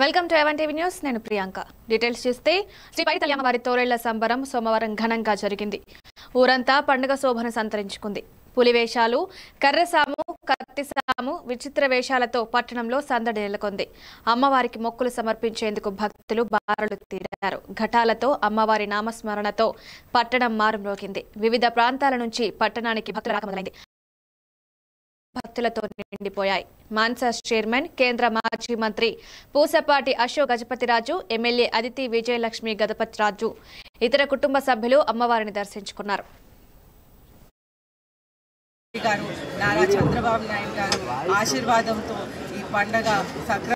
welcome to A one TV news నేను Priyanka details చూస్తే శ్రీపైతల్లి అమ్మవారి తోరేళ్ల సంబరం సోమవారం ఘనంగా జరిగింది ఊరంతా పండుగ శోభను సంతరించుకుంది పులి వేషాలు కర్రసాము కత్తిసాము విచిత్ర వేషాలతో పట్టణంలో సందడి నెలకొంది అమ్మవారికి మొక్కులు సమర్పించేందుకు భక్తులు బారులు తీరారు ఘటాలతో అమ్మవారి నామస్మరణతో పట్టణం మారుమ్రోకింది వివిధ ప్రాంతాల నుంచి పట్టణానికి భక్తులు రాకమైంది భక్తులతో నిండిపోయాయి మాన్సాస్ చైర్మన్ కేంద్ర మాజీ మంత్రి పూసపాటి అశోక్ గజపతిరాజు ఎమ్మెల్యే అదితి విజయలక్ష్మి గజపతిరాజు ఇతర కుటుంబ సభ్యులు అమ్మవారిని దర్శించుకున్నారు చంద్రబాబు నాయుడు గారు ఆశీర్వాదంతో ఈ పండగ